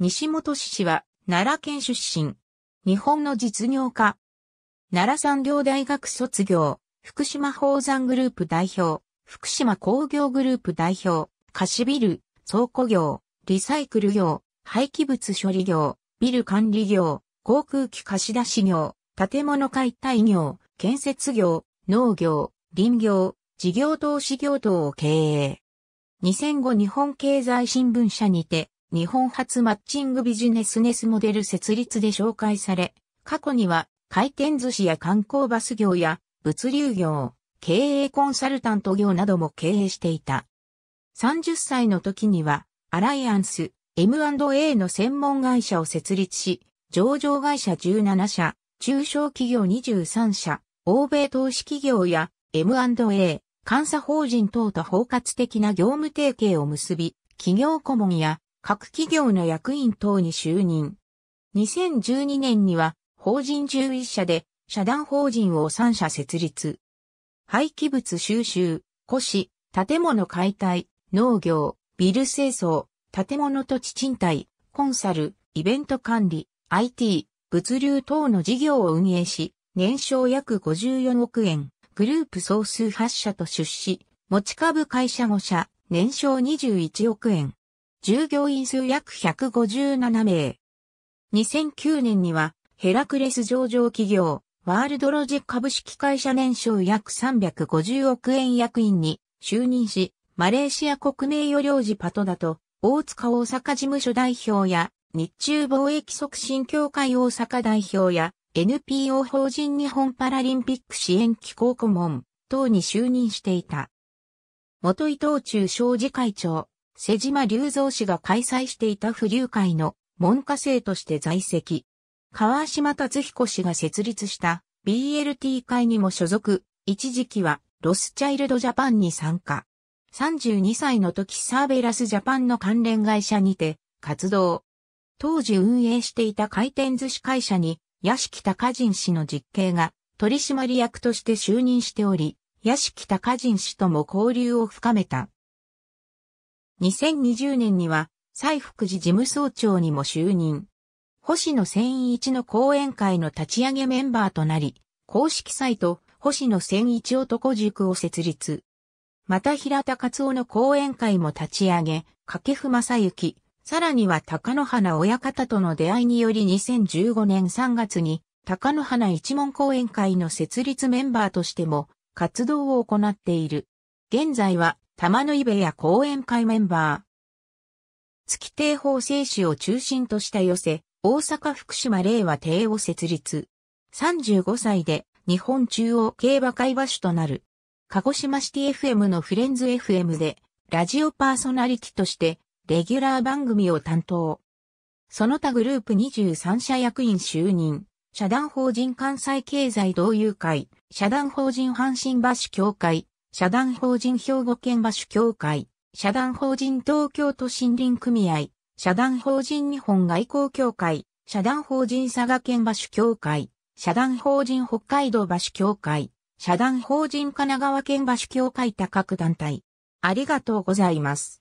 西本氏は、奈良県出身。日本の実業家。奈良産業大学卒業、福島宝山グループ代表、福島工業グループ代表、貸しビル、倉庫業、リサイクル業、廃棄物処理業、ビル管理業、航空機貸し出し業、建物解体業、建設業、農業、林業、事業投資業等を経営。2005日本経済新聞社にて、日本初マッチングビジネスネスモデル設立で紹介され、過去には回転寿司や観光バス業や物流業、経営コンサルタント業なども経営していた。30歳の時には、アライアンス、M&A の専門会社を設立し、上場会社17社、中小企業23社、欧米投資企業や M&A、監査法人等と包括的な業務提携を結び、企業顧問や各企業の役員等に就任。2012年には法人11社で社団法人を3社設立。廃棄物収集、古紙、建物解体、農業、ビル清掃、建物土地賃貸、コンサル、イベント管理、IT、物流等の事業を運営し、年商約54億円、グループ総数8社と出資、持ち株会社5社、年商21億円。従業員数約157名。2009年には、ヘラクレス上場企業、ワールドロジック株式会社年商約350億円役員に就任し、マレーシア国名予領事パトダと、大塚大阪事務所代表や、日中貿易促進協会大阪代表や、NPO 法人日本パラリンピック支援機構顧問等に就任していた。元伊藤忠商事会長、瀬島隆三氏が開催していた不流会の門下生として在籍。川島達彦氏が設立した BLT 会にも所属、一時期はロスチャイルドジャパンに参加。32歳の時サーベラスジャパンの関連会社にて活動。当時運営していた回転寿司会社に屋敷高人氏の実刑が取締役として就任しており、屋敷高人氏とも交流を深めた。2020年には、西福寺事務総長にも就任。星野千一の講演会の立ち上げメンバーとなり、公式サイト、星野千一男塾を設立。また平田勝夫の講演会も立ち上げ、掛布正幸、さらには高野花親方との出会いにより2015年3月に、高野花一門講演会の設立メンバーとしても活動を行っている。現在は玉のイベや講演会メンバー。月定法制史を中心とした寄せ、大阪福島令和帝を設立。35歳で日本中央競馬会馬主となる。鹿児島シティ FM のフレンズ FM で、ラジオパーソナリティとして、レギュラー番組を担当。その他グループ23社役員就任。社団法人関西経済同友会、社団法人阪神橋協会、社団法人兵庫県馬主協会、社団法人東京都森林組合、社団法人日本外交協会、社団法人佐賀県馬主協会、社団法人北海道馬主協会、社団法人神奈川県馬主協会多各団体。ありがとうございます。